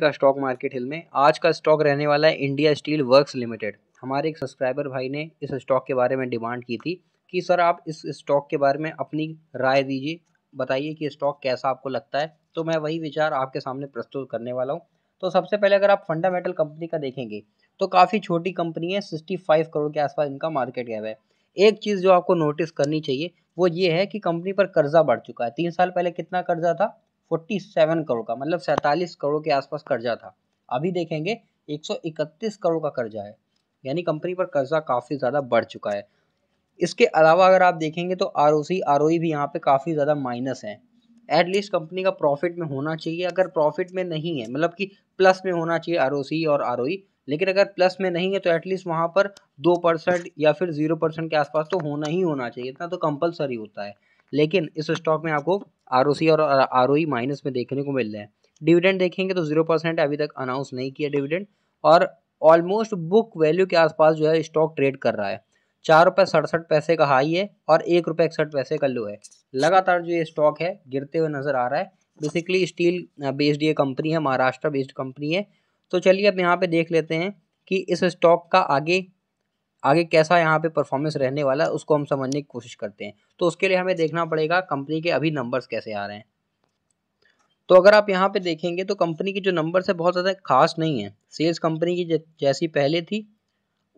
का stock market हिल में आज का स्टॉक रहने वाला है इंडिया स्टील वर्क्स लिमिटेड हमारे एक सब्सक्राइबर भाई ने इस स्टॉक के बारे में डिमांड की थी कि सर आप इस स्टॉक के बारे में अपनी राय दीजिए बताइए कि स्टॉक कैसा आपको लगता है तो मैं वही विचार आपके सामने प्रस्तुत करने वाला हूँ तो सबसे पहले अगर आप फंडामेंटल कंपनी का देखेंगे तो काफ़ी छोटी कंपनी है सिक्सटी फाइव करोड़ के आसपास इनका मार्केट गैप है एक चीज़ जो आपको नोटिस करनी चाहिए वो ये है कि कंपनी पर कर्जा बढ़ चुका है तीन साल पहले कितना कर्जा था फोर्टी सेवन करोड़ का मतलब सैंतालीस करोड़ के आसपास कर्जा था अभी देखेंगे एक सौ इकतीस करोड़ का कर्जा है यानी कंपनी पर कर्जा काफ़ी ज़्यादा बढ़ चुका है इसके अलावा अगर आप देखेंगे तो R O C R O भी यहाँ पे काफ़ी ज़्यादा माइनस है एटलीस्ट कंपनी का प्रॉफिट में होना चाहिए अगर प्रॉफिट में नहीं है मतलब कि प्लस में होना चाहिए आर ओ सी और आर ओ लेकिन अगर प्लस में नहीं है तो एटलीस्ट वहाँ पर दो परसेंट या फिर ज़ीरो परसेंट के आसपास तो होना ही होना चाहिए इतना तो कंपलसरी होता है लेकिन इस स्टॉक में आपको आर और आर माइनस e में देखने को मिल रहा है डिविडेंड देखेंगे तो जीरो परसेंट अभी तक अनाउंस नहीं किया डिविडेंड और ऑलमोस्ट बुक वैल्यू के आसपास जो है स्टॉक ट्रेड कर रहा है चार रुपये सड़सठ पैसे का हाई है और एक रुपये इकसठ पैसे का लो है लगातार जो ये स्टॉक है गिरते हुए नज़र आ रहा है बेसिकली स्टील बेस्ड ये कंपनी है महाराष्ट्र बेस्ड कंपनी है तो चलिए अब यहाँ पे देख लेते हैं कि इस स्टॉक का आगे आगे कैसा यहाँ पे परफॉर्मेंस रहने वाला है उसको हम समझने की कोशिश करते हैं तो उसके लिए हमें देखना पड़ेगा कंपनी के अभी नंबर्स कैसे आ रहे हैं तो अगर आप यहाँ पे देखेंगे तो कंपनी की जो नंबर्स है बहुत ज़्यादा खास नहीं है सेल्स कंपनी की जैसी पहले थी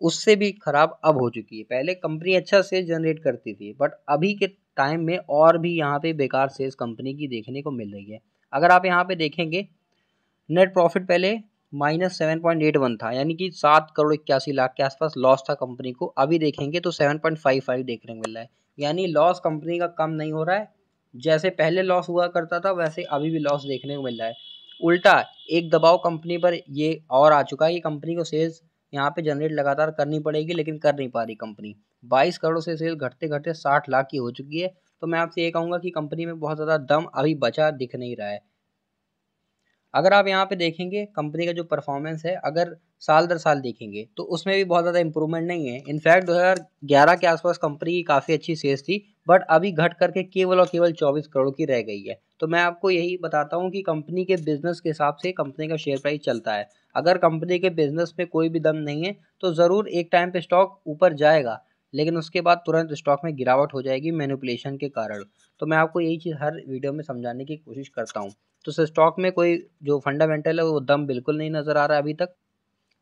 उससे भी ख़राब अब हो चुकी है पहले कंपनी अच्छा सेल्स जनरेट करती थी बट अभी के टाइम में और भी यहाँ पे बेकार सेल्स कंपनी की देखने को मिल रही है अगर आप यहाँ पे देखेंगे नेट प्रॉफिट पहले minus seven point eight one था यानी कि सात करोड़ इक्यासी लाख के आसपास लॉस था कंपनी को अभी देखेंगे तो सेवन पॉइंट फाइव फाइव देखने को मिल रहा है यानी लॉस कंपनी का कम नहीं हो रहा है जैसे पहले लॉस हुआ करता था वैसे अभी भी लॉस देखने को मिल रहा है उल्टा एक दबाव कंपनी पर ये और आ चुका है कि कंपनी को सेल्स यहाँ पर जनरेट लगातार करनी पड़ेगी लेकिन कर नहीं पा रही कंपनी बाईस करोड़ से सेल घटते घटते साठ लाख की हो चुकी है तो मैं आपसे ये कहूँगा कि कंपनी में बहुत ज़्यादा दम अभी बचा दिख नहीं रहा है अगर आप यहाँ पे देखेंगे कंपनी का जो परफॉर्मेंस है अगर साल दर साल देखेंगे तो उसमें भी बहुत ज़्यादा इंप्रूवमेंट नहीं है इनफैक्ट 2011 के आसपास कंपनी की काफ़ी अच्छी सेल्स थी बट अभी घट करके केवल और केवल 24 करोड़ की रह गई है तो मैं आपको यही बताता हूँ कि कंपनी के बिजनेस के हिसाब से कंपनी का शेयर प्राइस चलता है अगर कंपनी के बिजनेस में कोई भी दम नहीं है तो ज़रूर एक टाइम पर स्टॉक ऊपर जाएगा लेकिन उसके बाद तुरंत स्टॉक में गिरावट हो जाएगी मैनिपुलेशन के कारण तो मैं आपको यही चीज़ हर वीडियो में समझाने की कोशिश करता हूँ तो सर स्टॉक में कोई जो फंडामेंटल है वो दम बिल्कुल नहीं नज़र आ रहा है अभी तक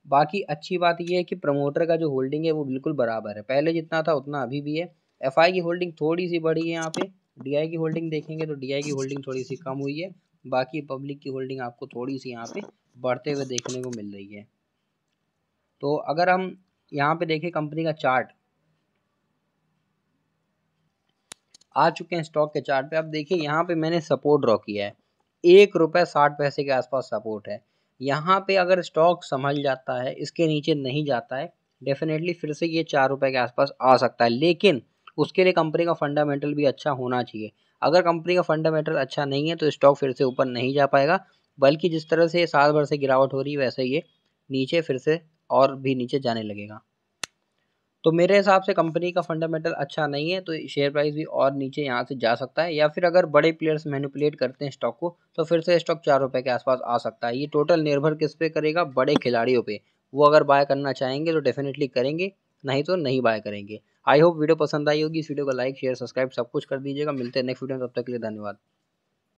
बाकी अच्छी बात यह है कि प्रमोटर का जो होल्डिंग है वो बिल्कुल बराबर है पहले जितना था उतना अभी भी है एफ की होल्डिंग थोड़ी सी बढ़ी है यहाँ पे डी की होल्डिंग देखेंगे तो डी की होल्डिंग थोड़ी सी कम हुई है बाकी पब्लिक की होल्डिंग आपको थोड़ी सी यहाँ पे बढ़ते हुए देखने को मिल रही है तो अगर हम यहाँ पे देखें कंपनी का चार्ट आ चुके हैं स्टॉक के चार्ट पे आप देखिए यहाँ पे मैंने सपोर्ट ड्रॉ किया है एक रुपये साठ पैसे के आसपास सपोर्ट है यहाँ पे अगर स्टॉक संभल जाता है इसके नीचे नहीं जाता है डेफिनेटली फिर से ये चार रुपये के आसपास आ सकता है लेकिन उसके लिए कंपनी का फंडामेंटल भी अच्छा होना चाहिए अगर कंपनी का फंडामेंटल अच्छा नहीं है तो स्टॉक फिर से ऊपर नहीं जा पाएगा बल्कि जिस तरह से साल भर से गिरावट हो रही है वैसे ये नीचे फिर से और भी नीचे जाने लगेगा तो मेरे हिसाब से कंपनी का फंडामेंटल अच्छा नहीं है तो शेयर प्राइस भी और नीचे यहाँ से जा सकता है या फिर अगर बड़े प्लेयर्स मैनिपुलेट करते हैं स्टॉक को तो फिर से स्टॉक चार रुपये के आसपास आ सकता है ये टोटल निर्भर किस पे करेगा बड़े खिलाड़ियों पे वो अगर बाय करना चाहेंगे तो डेफिनेटली करेंगे नहीं तो नहीं बाय करेंगे आई होप वीडियो पसंद आई होगी इस वीडियो को लाइक शेयर सब्सक्राइब सब कुछ कर दीजिएगा मिलते हैं नेक्स्ट वीडियो में तब तक के लिए धन्यवाद